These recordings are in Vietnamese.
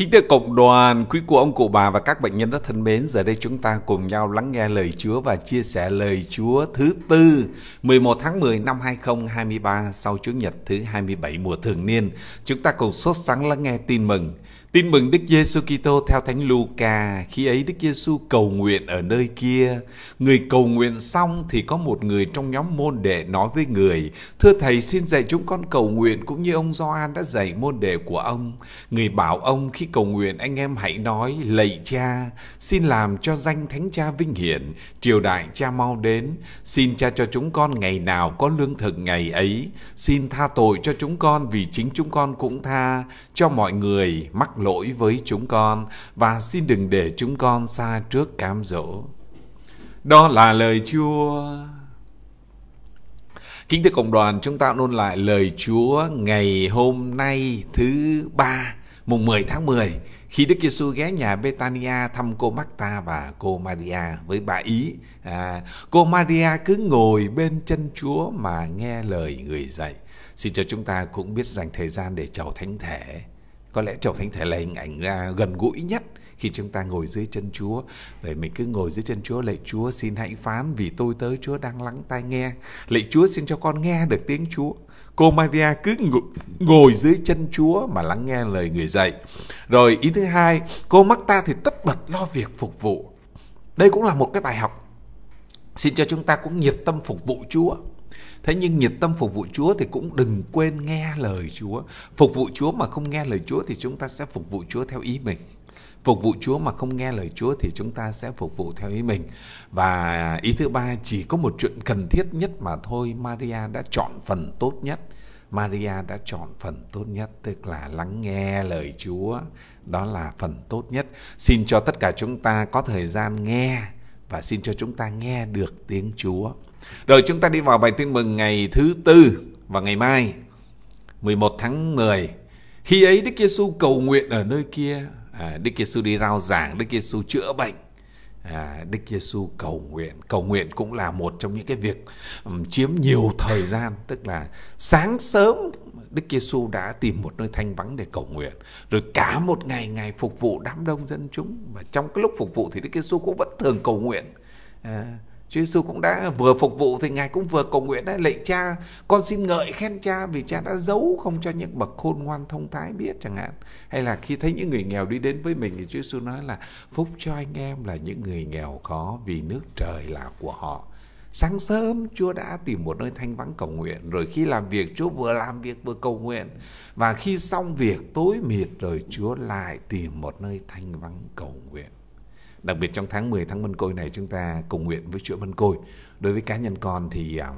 Kính thưa cộng đoàn, quý cụ ông cụ bà và các bệnh nhân rất thân mến, giờ đây chúng ta cùng nhau lắng nghe lời Chúa và chia sẻ lời Chúa thứ tư 11 tháng 10 năm 2023 sau Chúa nhật thứ 27 mùa thường niên. Chúng ta cùng sốt sắng lắng nghe tin mừng Tin mừng Đức Giêsu Kitô theo Thánh Luca, khi ấy Đức Giêsu cầu nguyện ở nơi kia, người cầu nguyện xong thì có một người trong nhóm môn đệ nói với người: "Thưa thầy, xin dạy chúng con cầu nguyện cũng như ông Gioan đã dạy môn đệ của ông." Người bảo ông khi cầu nguyện anh em hãy nói: "Lạy Cha, xin làm cho danh Thánh Cha vinh hiển, triều đại Cha mau đến, xin Cha cho chúng con ngày nào có lương thực ngày ấy, xin tha tội cho chúng con vì chính chúng con cũng tha cho mọi người mắc lỗi với chúng con và xin đừng để chúng con xa trước cám dỗ. Đó là lời Chúa. Kính thưa cộng đoàn, chúng ta nôn lại lời Chúa ngày hôm nay thứ ba, mùng 10 tháng 10, khi Đức Giêsu ghé nhà Betania thăm cô Marta và cô Maria với bà ý. À, cô Maria cứ ngồi bên chân Chúa mà nghe lời người dạy. Xin cho chúng ta cũng biết dành thời gian để chào thánh thể có lẽ chầu thánh thể là hình ảnh à, gần gũi nhất khi chúng ta ngồi dưới chân Chúa để mình cứ ngồi dưới chân Chúa lạy Chúa xin hãy phán vì tôi tới Chúa đang lắng tai nghe lạy Chúa xin cho con nghe được tiếng Chúa cô Maria cứ ngồi dưới chân Chúa mà lắng nghe lời người dạy rồi ý thứ hai cô mắc ta thì tất bật lo việc phục vụ đây cũng là một cái bài học xin cho chúng ta cũng nhiệt tâm phục vụ Chúa Thế nhưng nhiệt tâm phục vụ Chúa thì cũng đừng quên nghe lời Chúa. Phục vụ Chúa mà không nghe lời Chúa thì chúng ta sẽ phục vụ Chúa theo ý mình. Phục vụ Chúa mà không nghe lời Chúa thì chúng ta sẽ phục vụ theo ý mình. Và ý thứ ba chỉ có một chuyện cần thiết nhất mà thôi, Maria đã chọn phần tốt nhất. Maria đã chọn phần tốt nhất tức là lắng nghe lời Chúa, đó là phần tốt nhất. Xin cho tất cả chúng ta có thời gian nghe và xin cho chúng ta nghe được tiếng Chúa. Rồi chúng ta đi vào bài tin mừng ngày thứ tư và ngày mai 11 tháng 10. Khi ấy Đức Giêsu cầu nguyện ở nơi kia, à, Đức Giêsu đi rao giảng, Đức Giêsu chữa bệnh. À, Đức Giêsu cầu nguyện, cầu nguyện cũng là một trong những cái việc um, chiếm nhiều thời gian, tức là sáng sớm Đức Giêsu đã tìm một nơi thanh vắng để cầu nguyện. Rồi cả một ngày ngày phục vụ đám đông dân chúng và trong cái lúc phục vụ thì Đức Giêsu cũng vẫn thường cầu nguyện. À, Chúa Giêsu cũng đã vừa phục vụ thì ngài cũng vừa cầu nguyện đấy lạy cha con xin ngợi khen cha vì cha đã giấu không cho những bậc khôn ngoan thông thái biết chẳng hạn hay là khi thấy những người nghèo đi đến với mình thì Chúa Giêsu nói là phúc cho anh em là những người nghèo khó vì nước trời là của họ Sáng sớm Chúa đã tìm một nơi thanh vắng cầu nguyện Rồi khi làm việc Chúa vừa làm việc vừa cầu nguyện Và khi xong việc tối mịt rồi Chúa lại tìm một nơi thanh vắng cầu nguyện Đặc biệt trong tháng 10 tháng Mân Côi này chúng ta cầu nguyện với Chúa Mân Côi Đối với cá nhân con thì à,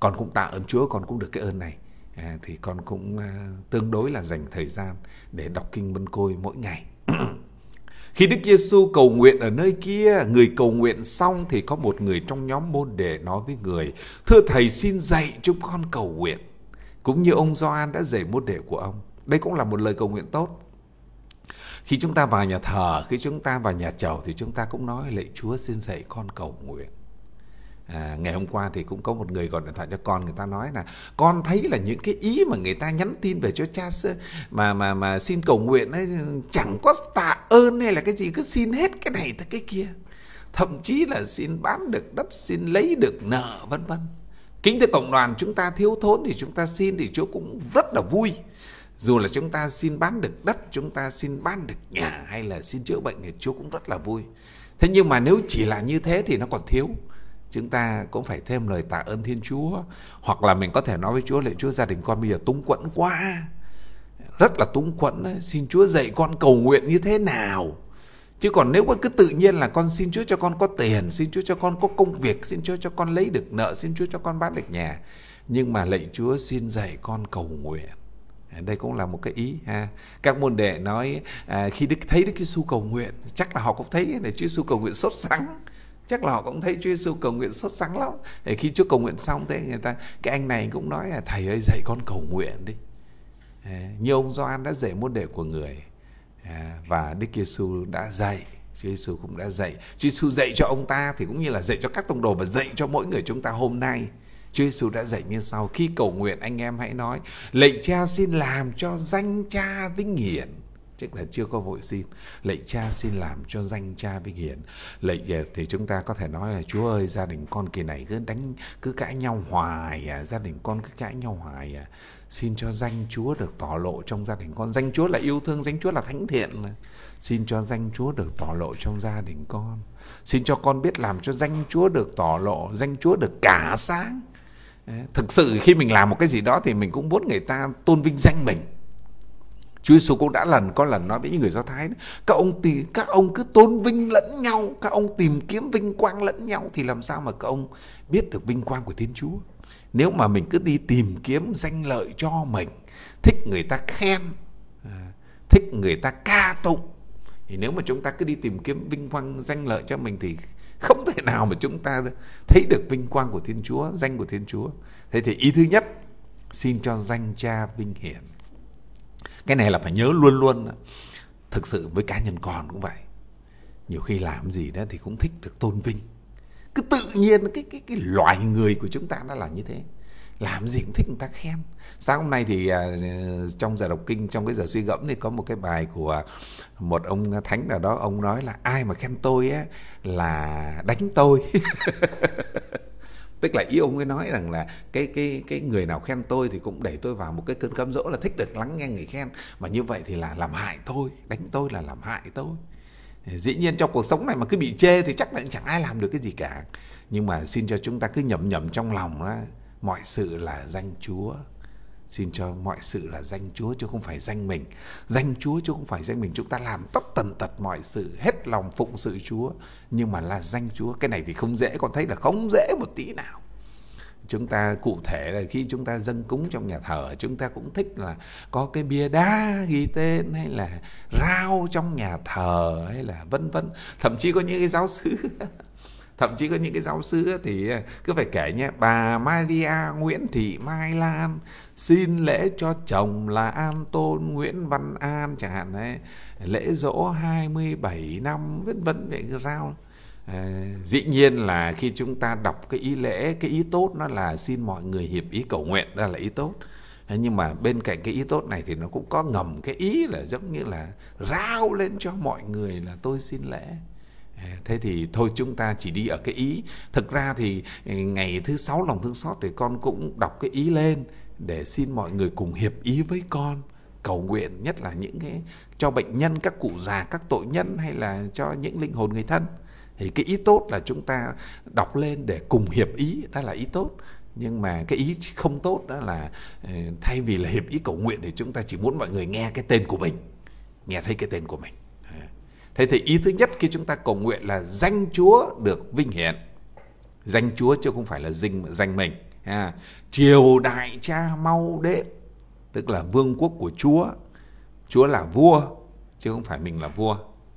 con cũng tạ ơn Chúa con cũng được cái ơn này à, Thì con cũng à, tương đối là dành thời gian để đọc kinh Mân Côi mỗi ngày Khi Đức Giêsu cầu nguyện ở nơi kia, người cầu nguyện xong thì có một người trong nhóm môn đệ nói với người: "Thưa thầy, xin dạy chúng con cầu nguyện." Cũng như ông Gioan đã dạy môn đệ của ông. Đây cũng là một lời cầu nguyện tốt. Khi chúng ta vào nhà thờ, khi chúng ta vào nhà chầu thì chúng ta cũng nói lạy Chúa xin dạy con cầu nguyện à, ngày hôm qua thì cũng có một người gọi điện thoại cho con người ta nói là con thấy là những cái ý mà người ta nhắn tin về cho cha mà mà mà xin cầu nguyện ấy chẳng có tạ ơn hay là cái gì cứ xin hết cái này tới cái kia thậm chí là xin bán được đất xin lấy được nợ vân vân kính thưa cộng đoàn chúng ta thiếu thốn thì chúng ta xin thì chúa cũng rất là vui dù là chúng ta xin bán được đất chúng ta xin bán được nhà hay là xin chữa bệnh thì chúa cũng rất là vui thế nhưng mà nếu chỉ là như thế thì nó còn thiếu chúng ta cũng phải thêm lời tạ ơn thiên chúa hoặc là mình có thể nói với chúa lạy chúa gia đình con bây giờ túng quẫn quá rất là túng quẫn xin chúa dạy con cầu nguyện như thế nào chứ còn nếu cứ tự nhiên là con xin chúa cho con có tiền xin chúa cho con có công việc xin chúa cho con lấy được nợ xin chúa cho con bán được nhà nhưng mà lạy chúa xin dạy con cầu nguyện đây cũng là một cái ý ha các môn đệ nói à, khi đức thấy đức giêsu cầu nguyện chắc là họ cũng thấy là chúa giêsu cầu nguyện sốt sắng chắc là họ cũng thấy Chúa Giêsu cầu nguyện xuất sắc lắm để khi Chúa cầu nguyện xong thế người ta cái anh này cũng nói là thầy ơi dạy con cầu nguyện đi như ông Gioan đã dạy môn đệ của người à, và Đức Giêsu đã dạy Chúa Giêsu cũng đã dạy Chúa Giêsu dạy cho ông ta thì cũng như là dạy cho các tông đồ và dạy cho mỗi người chúng ta hôm nay Chúa Giêsu đã dạy như sau khi cầu nguyện anh em hãy nói lệnh Cha xin làm cho danh Cha vinh hiển tức là chưa có vội xin lạy cha xin làm cho danh cha vinh hiển lạy lệnh à, thì chúng ta có thể nói là chúa ơi gia đình con kỳ này cứ đánh cứ cãi nhau hoài à gia đình con cứ cãi nhau hoài à xin cho danh chúa được tỏ lộ trong gia đình con danh chúa là yêu thương danh chúa là thánh thiện à. xin cho danh chúa được tỏ lộ trong gia đình con xin cho con biết làm cho danh chúa được tỏ lộ danh chúa được cả sáng thực sự khi mình làm một cái gì đó thì mình cũng muốn người ta tôn vinh danh mình Chúa Giêsu cũng đã lần có lần nói với những người Do Thái đó, các ông tìm các ông cứ tôn vinh lẫn nhau, các ông tìm kiếm vinh quang lẫn nhau thì làm sao mà các ông biết được vinh quang của Thiên Chúa? Nếu mà mình cứ đi tìm kiếm danh lợi cho mình, thích người ta khen, à, thích người ta ca tụng thì nếu mà chúng ta cứ đi tìm kiếm vinh quang danh lợi cho mình thì không thể nào mà chúng ta thấy được vinh quang của Thiên Chúa, danh của Thiên Chúa. Thế thì ý thứ nhất, xin cho danh Cha vinh hiển cái này là phải nhớ luôn luôn thực sự với cá nhân còn cũng vậy nhiều khi làm gì đó thì cũng thích được tôn vinh cứ tự nhiên cái cái cái loài người của chúng ta nó là như thế làm gì cũng thích người ta khen sáng hôm nay thì à, trong giờ đọc kinh trong cái giờ suy gẫm thì có một cái bài của một ông thánh nào đó ông nói là ai mà khen tôi á là đánh tôi tức là ý ông ấy nói rằng là cái cái cái người nào khen tôi thì cũng đẩy tôi vào một cái cơn cám dỗ là thích được lắng nghe người khen mà như vậy thì là làm hại tôi đánh tôi là làm hại tôi dĩ nhiên trong cuộc sống này mà cứ bị chê thì chắc là chẳng ai làm được cái gì cả nhưng mà xin cho chúng ta cứ nhầm nhầm trong lòng đó mọi sự là danh chúa Xin cho mọi sự là danh Chúa chứ không phải danh mình. Danh Chúa chứ không phải danh mình. Chúng ta làm tất tần tật mọi sự, hết lòng phụng sự Chúa. Nhưng mà là danh Chúa, cái này thì không dễ, con thấy là không dễ một tí nào chúng ta cụ thể là khi chúng ta dâng cúng trong nhà thờ chúng ta cũng thích là có cái bia đá ghi tên hay là rau trong nhà thờ hay là vân vân thậm chí có những cái giáo sứ thậm chí có những cái giáo sư thì à, cứ phải kể nhé bà Maria Nguyễn Thị Mai Lan xin lễ cho chồng là An Tôn Nguyễn Văn An chẳng hạn đấy lễ dỗ 27 năm vân vân vậy rao ờ, dĩ nhiên là khi chúng ta đọc cái ý lễ cái ý tốt nó là xin mọi người hiệp ý cầu nguyện đó là ý tốt nhưng mà bên cạnh cái ý tốt này thì nó cũng có ngầm cái ý là giống như là rao lên cho mọi người là tôi xin lễ À, thế thì thôi chúng ta chỉ đi ở cái ý thực ra thì ừ, ngày thứ sáu lòng thương xót thì con cũng đọc cái ý lên để xin mọi người cùng hiệp ý với con cầu nguyện nhất là những cái cho bệnh nhân các cụ già các tội nhân hay là cho những linh hồn người thân thì cái ý tốt là chúng ta đọc lên để cùng hiệp ý đó là ý tốt nhưng mà cái ý không tốt đó là ừ, thay vì là hiệp ý cầu nguyện thì chúng ta chỉ muốn mọi người nghe cái tên của mình nghe thấy cái tên của mình Thế thì ý thứ nhất khi chúng ta cầu nguyện là danh Chúa được vinh hiển. Danh Chúa chứ không phải là dinh danh mình. À, triều đại cha mau đến tức là vương quốc của Chúa. Chúa là vua chứ không phải mình là vua.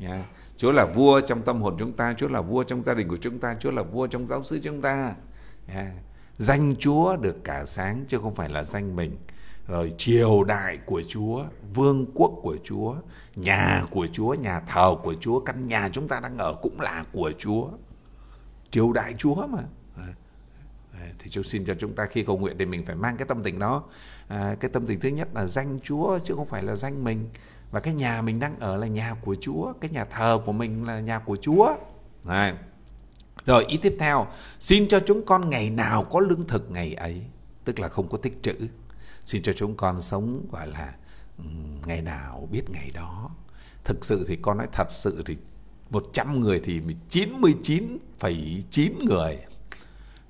Yeah. Chúa là vua trong tâm hồn chúng ta, Chúa là vua trong gia đình của chúng ta, Chúa là vua trong giáo xứ chúng ta. Yeah. Danh Chúa được cả sáng chứ không phải là danh mình rồi triều đại của Chúa, vương quốc của Chúa, nhà của Chúa, nhà thờ của Chúa, căn nhà chúng ta đang ở cũng là của Chúa. Triều đại Chúa mà. Thì Chúa xin cho chúng ta khi cầu nguyện thì mình phải mang cái tâm tình đó. À, cái tâm tình thứ nhất là danh Chúa chứ không phải là danh mình. Và cái nhà mình đang ở là nhà của Chúa, cái nhà thờ của mình là nhà của Chúa. Này. Rồi ý tiếp theo, xin cho chúng con ngày nào có lương thực ngày ấy, tức là không có tích trữ xin cho chúng con sống gọi là ừ, ngày nào biết ngày đó thực sự thì con nói thật sự thì 100 người thì 99,9 người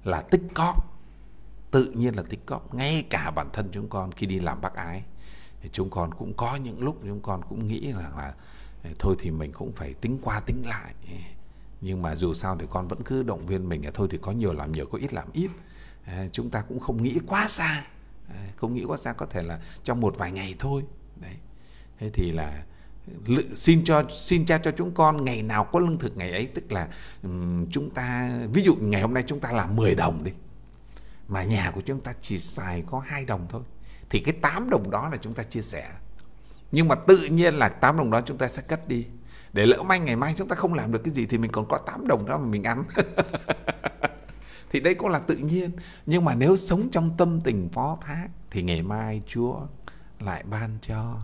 là tích cóp tự nhiên là tích cóp ngay cả bản thân chúng con khi đi làm bác ái thì chúng con cũng có những lúc chúng con cũng nghĩ là, là thôi thì mình cũng phải tính qua tính lại nhưng mà dù sao thì con vẫn cứ động viên mình là thôi thì có nhiều làm nhiều có ít làm ít chúng ta cũng không nghĩ quá xa không nghĩ quá xa có thể là trong một vài ngày thôi đấy thế thì là xin cho xin cha cho chúng con ngày nào có lương thực ngày ấy tức là um, chúng ta ví dụ ngày hôm nay chúng ta làm 10 đồng đi mà nhà của chúng ta chỉ xài có hai đồng thôi thì cái 8 đồng đó là chúng ta chia sẻ nhưng mà tự nhiên là 8 đồng đó chúng ta sẽ cất đi để lỡ may ngày mai chúng ta không làm được cái gì thì mình còn có 8 đồng đó mà mình ăn thì đây cũng là tự nhiên nhưng mà nếu sống trong tâm tình phó thác thì ngày mai Chúa lại ban cho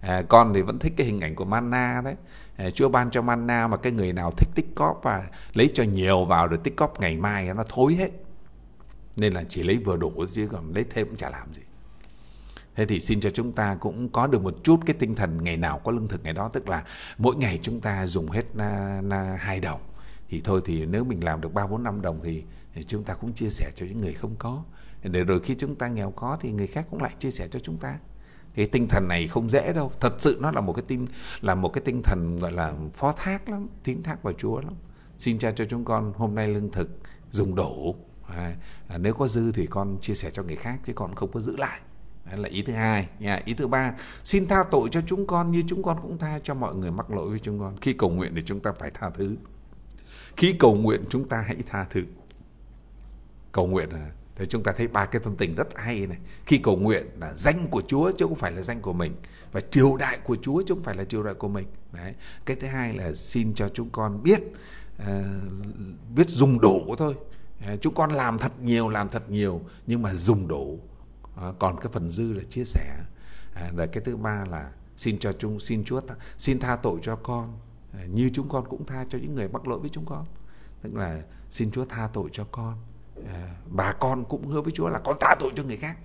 à, con thì vẫn thích cái hình ảnh của mana đấy à, Chúa ban cho mana mà cái người nào thích tích cóp và lấy cho nhiều vào rồi tích cóp ngày mai nó thối hết nên là chỉ lấy vừa đủ chứ còn lấy thêm cũng chả làm gì Thế thì xin cho chúng ta cũng có được một chút cái tinh thần ngày nào có lương thực ngày đó tức là mỗi ngày chúng ta dùng hết na, na 2 đồng thì thôi thì nếu mình làm được ba bốn năm đồng thì, thì chúng ta cũng chia sẻ cho những người không có để rồi khi chúng ta nghèo có thì người khác cũng lại chia sẻ cho chúng ta cái tinh thần này không dễ đâu thật sự nó là một cái tinh là một cái tinh thần gọi là phó thác lắm tín thác vào chúa lắm xin cha cho chúng con hôm nay lương thực dùng đủ à, nếu có dư thì con chia sẻ cho người khác chứ con không có giữ lại là ý thứ hai nha ý thứ ba xin tha tội cho chúng con như chúng con cũng tha cho mọi người mắc lỗi với chúng con khi cầu nguyện thì chúng ta phải tha thứ khi cầu nguyện chúng ta hãy tha thứ. Cầu nguyện là thì chúng ta thấy ba cái tâm tình rất hay này. Khi cầu nguyện là danh của Chúa chứ không phải là danh của mình và triều đại của Chúa chứ không phải là triều đại của mình. Đấy. Cái thứ hai là xin cho chúng con biết uh, biết dùng đủ thôi. Uh, chúng con làm thật nhiều làm thật nhiều nhưng mà dùng đủ. Uh, còn cái phần dư là chia sẻ. Uh, rồi cái thứ ba là xin cho chúng xin Chúa tha, xin tha tội cho con Ờ, như chúng con cũng tha cho những người mắc lỗi với chúng con tức là xin Chúa tha tội cho con ờ, bà con cũng hứa với Chúa là con tha tội cho người khác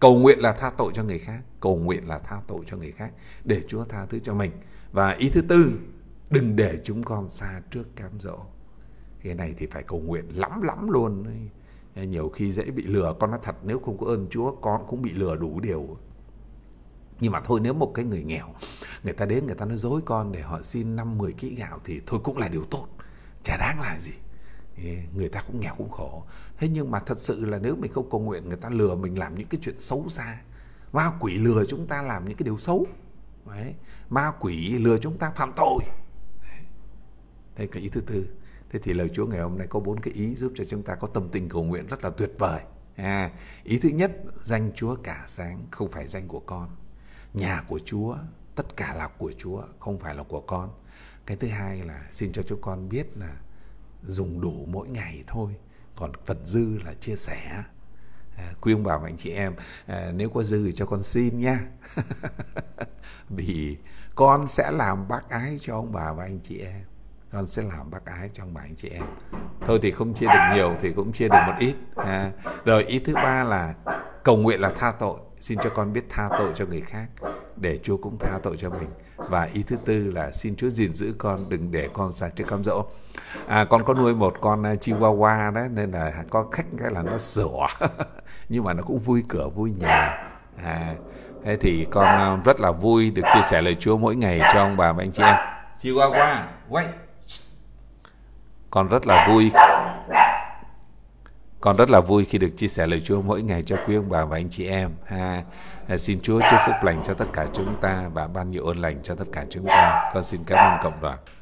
cầu nguyện là tha tội cho người khác cầu nguyện là tha tội cho người khác để Chúa tha thứ cho mình và ý thứ tư đừng để chúng con xa trước cám dỗ cái này thì phải cầu nguyện lắm lắm luôn nhiều khi dễ bị lừa con nói thật nếu không có ơn Chúa con cũng bị lừa đủ điều nhưng mà thôi nếu một cái người nghèo người ta đến người ta nói dối con để họ xin năm mười kỹ gạo thì thôi cũng là điều tốt chả đáng là gì người ta cũng nghèo cũng khổ thế nhưng mà thật sự là nếu mình không cầu nguyện người ta lừa mình làm những cái chuyện xấu xa ma quỷ lừa chúng ta làm những cái điều xấu Đấy. ma quỷ lừa chúng ta phạm tội thế cái ý thứ tư thế thì lời chúa ngày hôm nay có bốn cái ý giúp cho chúng ta có tâm tình cầu nguyện rất là tuyệt vời à, ý thứ nhất danh chúa cả sáng không phải danh của con nhà của Chúa tất cả là của Chúa không phải là của con cái thứ hai là xin cho chúng con biết là dùng đủ mỗi ngày thôi còn phần dư là chia sẻ à, quý ông bà và anh chị em à, nếu có dư thì cho con xin nha vì con sẽ làm bác ái cho ông bà và anh chị em con sẽ làm bác ái cho ông bà anh chị em thôi thì không chia được nhiều thì cũng chia được một ít rồi ý thứ ba là cầu nguyện là tha tội xin cho con biết tha tội cho người khác để Chúa cũng tha tội cho mình và ý thứ tư là xin Chúa gìn giữ con đừng để con sạc trước cám dỗ à, con có nuôi một con à, chihuahua đấy nên là có khách cái là nó sủa nhưng mà nó cũng vui cửa vui nhà à, thế thì con à, rất là vui được chia sẻ lời Chúa mỗi ngày cho ông bà và anh chị em chihuahua quay con rất là vui con rất là vui khi được chia sẻ lời Chúa mỗi ngày cho quý ông bà và anh chị em ha. À, xin Chúa chúc phúc lành cho tất cả chúng ta và ban nhiều ơn lành cho tất cả chúng ta. Con xin cảm ơn cộng đoàn.